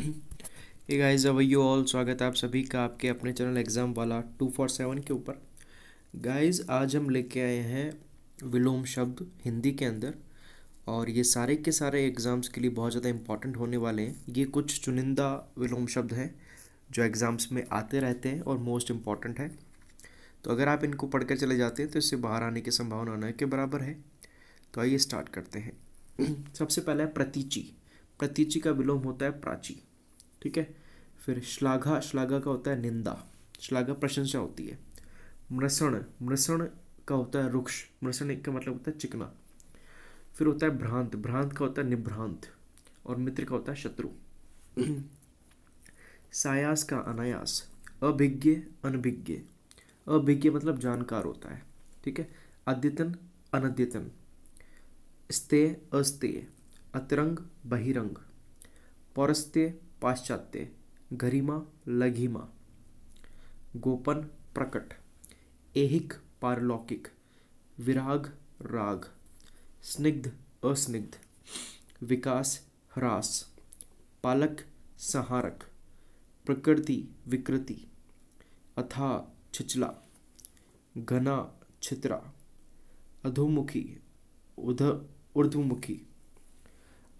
ये गाइस अब you all स्वागत है आप सभी का आपके अपने चैनल एग्ज़ाम वाला टू फोर सेवन के ऊपर गाइस आज हम लेके आए हैं विलोम शब्द हिंदी के अंदर और ये सारे के सारे एग्ज़ाम्स के लिए बहुत ज़्यादा इंपॉर्टेंट होने वाले हैं ये कुछ चुनिंदा विलोम शब्द हैं जो एग्ज़ाम्स में आते रहते हैं और मोस्ट इम्पॉर्टेंट है तो अगर आप इनको कर चले जाते हैं तो इससे बाहर आने की संभावना न के बराबर है तो आइए स्टार्ट करते हैं सबसे पहला है प्रतीचि प्रतीचि का विलोम होता है प्राची ठीक है फिर श्लाघा श्लाघा का होता है निंदा श्लाघा प्रशंसा होती है मृषण मृषण का होता है रुक्ष मृषण का मतलब होता है चिकना फिर होता है भ्रांत भ्रांत का होता है निभ्रांत और मित्र का होता है शत्रु सायास का अनायास अभिज्ञ अनभिज्ञ अभिज्ञ मतलब जानकार होता है ठीक है अद्यतन अनद्यतन स्तेय अस्तेय अतरंग बहिरंग पौरस्त्य पाश्चात्य गरिमा लघिमा गोपन प्रकट एहिक पारलौकिक विराग राग स्निग्ध असनिग्ध विकास ह्रास पालक संहारक प्रकृति विकृति अथा छिचला घना छित्रा अधोमुखी उध ऊर्ध्वमुखी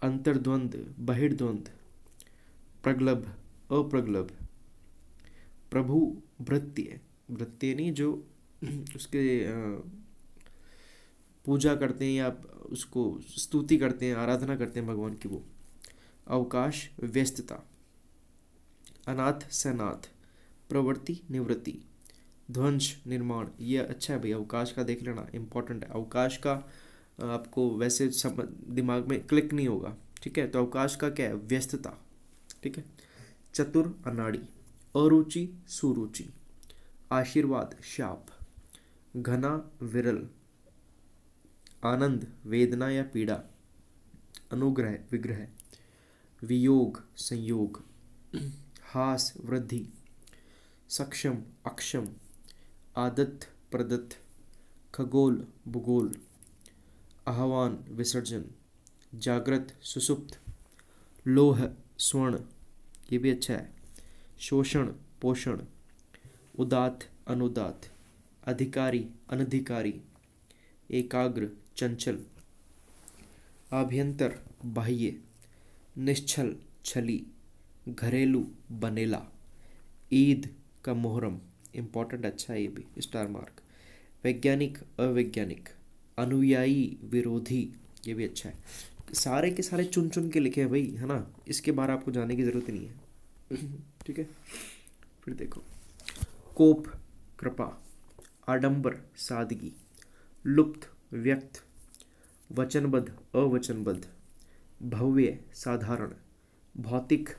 अंतर्द्वंद बहिर्द्वंद प्रगलभ अप्रगलभ प्रभु भृत्य भृत्य नहीं जो उसके पूजा करते हैं या उसको स्तुति करते हैं आराधना करते हैं भगवान की वो अवकाश व्यस्तता अनाथ सनाथ प्रवृत्ति निवृत्ति ध्वंस निर्माण ये अच्छा है भाई अवकाश का देख लेना इम्पोर्टेंट है अवकाश का आपको वैसे दिमाग में क्लिक नहीं होगा ठीक है तो अवकाश का क्या है व्यस्तता ठीक है चतुर अनाड़ी अरुचि सुरुचि आशीर्वाद शाप घना विरल आनंद वेदना या पीड़ा अनुग्रह विग्रह वियोग संयोग हास वृद्धि सक्षम अक्षम आदत प्रदत्त खगोल भूगोल आह्वान विसर्जन जागृत सुसुप्त लोह स्वर्ण ये भी अच्छा है शोषण पोषण उदात अनुदात अधिकारी अनधिकारी एकाग्र चंचल आभ्यंतर बाह्य निश्चल छली घरेलू बनेला ईद का मुहर्रम इम्पॉर्टेंट अच्छा है ये भी स्टार मार्क वैज्ञानिक अवैज्ञानिक अनुयायी विरोधी ये भी अच्छा है सारे के सारे चुन चुन के लिखे हैं भाई है ना इसके बारे आपको जाने की ज़रूरत नहीं है ठीक है फिर देखो कोप कृपा आडंबर सादगी लुप्त व्यक्त वचनबद्ध अवचनबद्ध भव्य साधारण भौतिक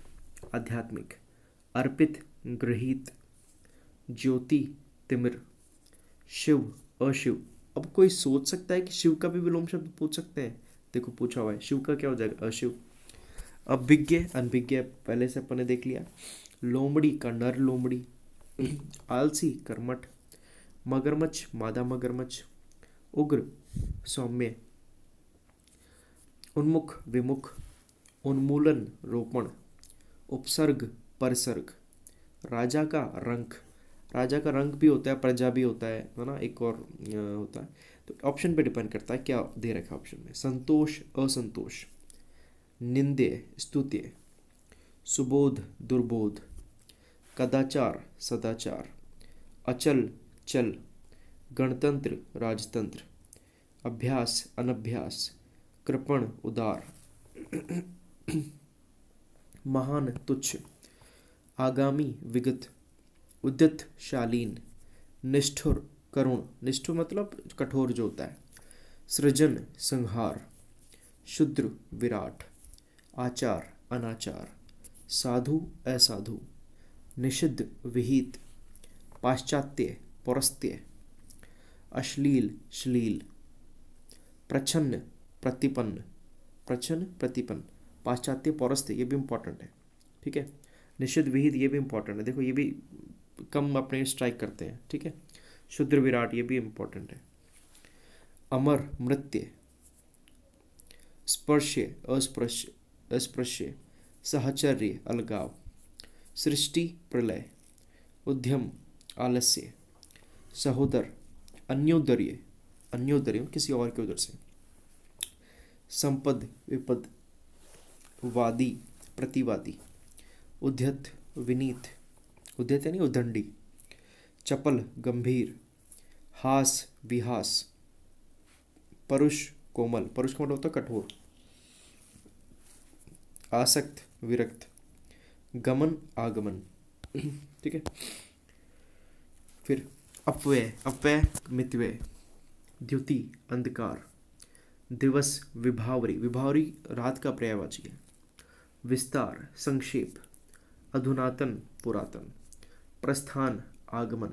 आध्यात्मिक अर्पित गृहित ज्योति तिमिर शिव अशिव अब कोई सोच सकता है कि शिव का भी विलोम शब्द पूछ सकते हैं देखो पूछा हुआ है शिव का क्या हो जाएगा अशिव अभिज्ञ अनभिज्ञ पहले से अपने देख लिया लोमड़ी का नर लोमड़ी आलसी कर्मठ मगरमच्छ मादा मगरमच्छ उग्र सौम्य उन्मुख विमुख उन्मूलन रोपण उपसर्ग परसर्ग राजा का रंख राजा का रंग भी होता है प्रजा भी होता है है ना एक और होता है तो ऑप्शन पे डिपेंड करता है क्या दे रखा ऑप्शन में संतोष असंतोष निंदे स्तुत्य सुबोध दुर्बोध कदाचार सदाचार अचल चल गणतंत्र राजतंत्र अभ्यास अनभ्यास कृपण उदार महान तुच्छ आगामी विगत शालीन निष्ठुर करुण निष्ठुर मतलब कठोर जो होता है सृजन संहार शुद्र विराट आचार अनाचार साधु असाधु निषिद्ध विहित पाश्चात्य पौरस्त्य अश्लील श्लील प्रछन्न प्रतिपन्न प्रच्छन्न प्रतिपन्न पाश्चात्य पौरस्त्य ये भी इम्पोर्टेंट है ठीक है निषिद्ध विहित ये भी इम्पोर्टेंट है देखो ये भी कम अपने स्ट्राइक करते हैं ठीक है शुद्र विराट ये भी इम्पोर्टेंट है अमर मृत्य स्पर्श अस्पृश्य अस्पृश्य सहचर्य अलगाव सृष्टि प्रलय उद्यम आलस्य सहोदर अन्योदर्य अन्योदर्य किसी और के उधर से संपद विपद वादी प्रतिवादी उद्यत विनीत उद्यत यानी उदंडी चपल गंभीर हास विहास परुष कोमल परुष कोमल होता कठोर आसक्त विरक्त गमन आगमन ठीक है फिर अपव्यय अपव्यय मितव्यय द्युति अंधकार दिवस विभावरी विभावरी रात का पर्यायवाची है विस्तार संक्षेप अधुनातन पुरातन प्रस्थान आगमन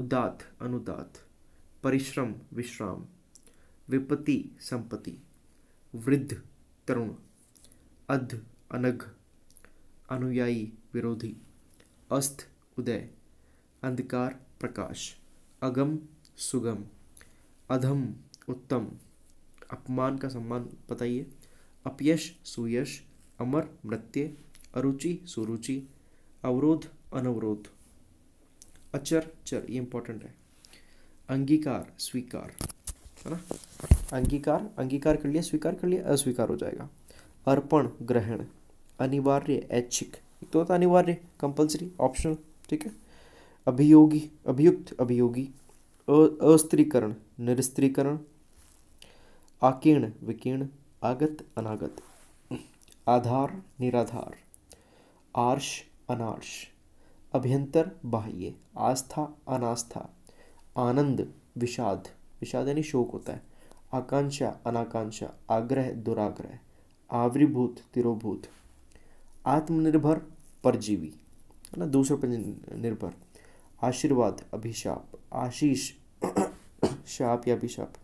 उदात अनुदात परिश्रम विश्राम विपत्ति संपत्ति वृद्ध तरुण अध अनघ अनुयायी विरोधी अस्त उदय अंधकार प्रकाश अगम सुगम अधम उत्तम अपमान का सम्मान बताइए अपयश सुयश अमर मृत्य अरुचि सुरुचि अवरोध अनवरोध अचर चर ये इंपॉर्टेंट है अंगीकार स्वीकार है ना अंगीकार अंगीकार कर लिया स्वीकार कर लिया अस्वीकार हो जाएगा अर्पण ग्रहण अनिवार्य ऐच्छिक तो होता अनिवार्य कंपलसरी ऑप्शनल ठीक है अभियोगी अभियुक्त अभियोगी अस्त्रीकरण निरस्त्रीकरण आकीर्ण विकीर्ण आगत अनागत आधार निराधार आर्श अनार्श अभ्यंतर बाह्य आस्था अनास्था आनंद विषाद विषाद यानी शोक होता है आकांक्षा अनाकांक्षा आग्रह दुराग्रह आविर्भूत तिरोभूत आत्मनिर्भर परजीवी है ना दूसरों पर निर्भर आशीर्वाद अभिशाप आशीष शाप या अभिशाप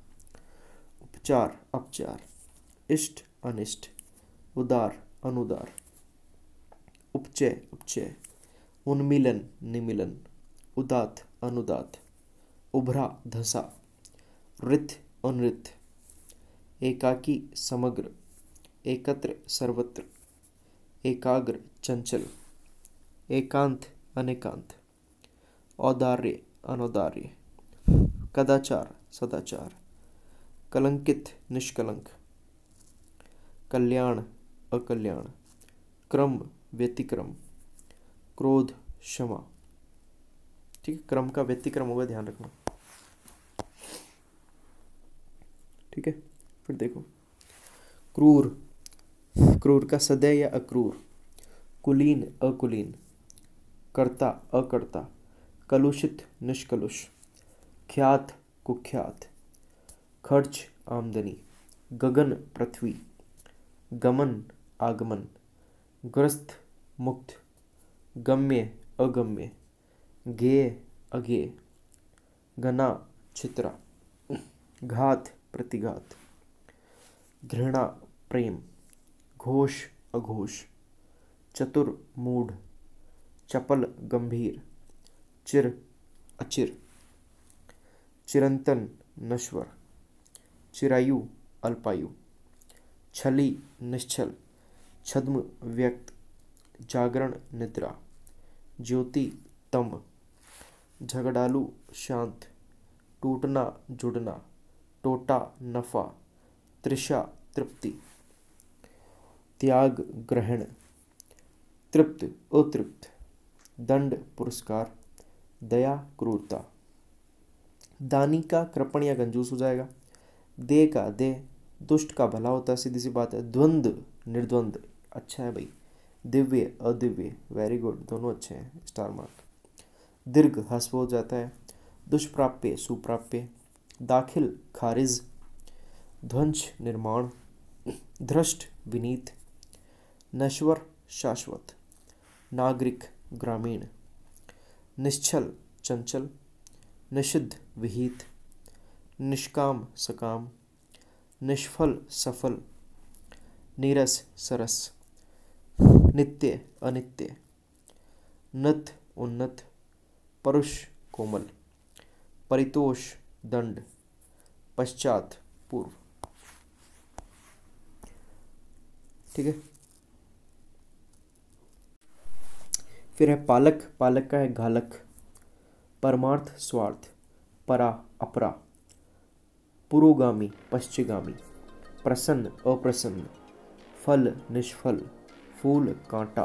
उपचार अपचार इष्ट अनिष्ट उदार अनुदार उपचय उपचय उन्मिलन निमिलन उदात अनुदात उभरा धसा रिथ अनृथ एकाकी समग्र एकत्र सर्वत्र एकाग्र चंचल एकांत अनेकांत औदार्य अनौदार्य कदाचार सदाचार कलंकित निष्कलंक कल्याण अकल्याण क्रम व्यतिक्रम क्रोध क्षमा ठीक है क्रम का व्यतिक्रम होगा ध्यान रखना ठीक है फिर देखो क्रूर क्रूर का सदै या अक्रूर कुलीन अकुलीन कर्ता अकर्ता कलुषित निष्कलुष ख्यात कुख्यात खर्च आमदनी गगन पृथ्वी गमन आगमन ग्रस्त मुक्त गम्य अगम्य गे अगे घना छित्रा घात प्रतिघात घृणा प्रेम घोष अघोष चतुर मूढ़ चपल गंभीर चिर अचिर चिरंतन नश्वर चिरायु अल्पायु छली निश्चल छद्म व्यक्त जागरण निद्रा ज्योति तम झगड़ालू शांत टूटना जुड़ना टोटा नफ़ा त्रिषा तृप्ति त्याग ग्रहण तृप्त अतृप्त दंड पुरस्कार दया क्रूरता दानी का कृपण या गंजूस हो जाएगा दे का दे दुष्ट का भला होता है सीधी सी बात है द्वंद्व निर्द्वंद अच्छा है भाई दिव्य अदिव्य वेरी गुड दोनों अच्छे हैं स्टार मार्क दीर्घ हस्व हो जाता है दुष्प्राप्य सुप्राप्य दाखिल खारिज ध्वंस निर्माण ध्रष्ट विनीत नश्वर शाश्वत नागरिक ग्रामीण निश्चल चंचल निषिद्ध विहित निष्काम सकाम निष्फल सफल नीरस सरस नित्य अनित्य नथ उन्नत परुष कोमल परितोष दंड पश्चात पूर्व ठीक है फिर है पालक पालक का है घालक परमार्थ स्वार्थ परा अपरा पुरोगामी पश्चिगामी प्रसन्न अप्रसन्न फल निष्फल फूल कांटा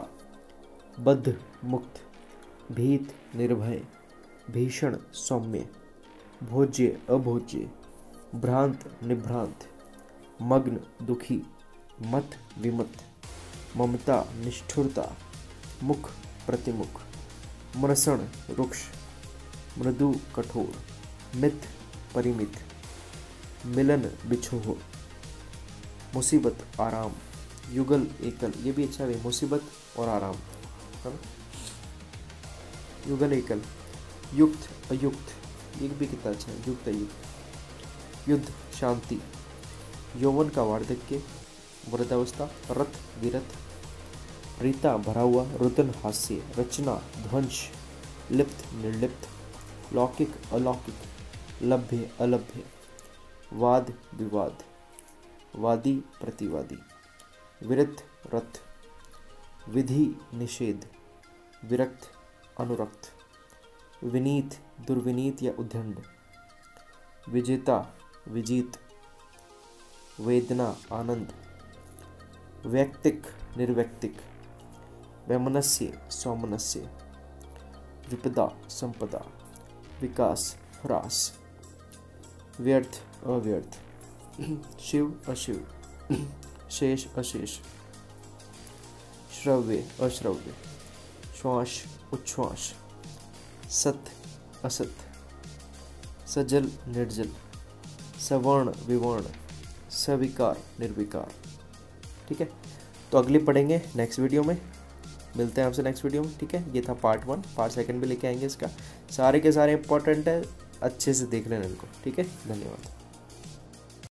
बद्ध मुक्त भीत निर्भय भीषण सौम्य भोज्य अभोज्य भ्रांत निभ्रांत मग्न दुखी मत विमत ममता निष्ठुरता मुख प्रतिमुख मृसण रुक्ष मृदु कठोर मिथ परिमित मिलन बिछोह मुसीबत आराम युगल एकल ये भी अच्छा है मुसीबत और आराम है युगल एकल युक्त अयुक्त ये भी कितना अच्छा है युक्त अयुक्त युद्ध शांति यौवन का वार्धक्य वृद्धावस्था रथ विरथ रीता भरा हुआ रुदन हास्य रचना ध्वंस लिप्त निर्लिप्त लौकिक अलौकिक लभ्य अलभ्य वाद विवाद वादी प्रतिवादी विरत रथ विधि निषेध विरक्त अनुरक्त विनीत दुर्विनीत या उद्यंड विजेता विजीत वेदना आनंद व्यक्तिक निर्व्यक्तिक वैमनस्य सौमनस्य विपदा संपदा विकास ह्रास व्यर्थ अव्यर्थ शिव अशिव शेष अशेष श्रव्य अश्रव्य श्वास उच्छ्वास सत्य असत्य सजल निर्जल सवर्ण विवर्ण सविकार निर्विकार ठीक है तो अगली पढ़ेंगे नेक्स्ट वीडियो में मिलते हैं आपसे नेक्स्ट वीडियो में ठीक है ये था पार्ट वन पार्ट सेकंड भी लेके आएंगे इसका सारे के सारे इंपॉर्टेंट है अच्छे से देख लेना इनको ठीक है धन्यवाद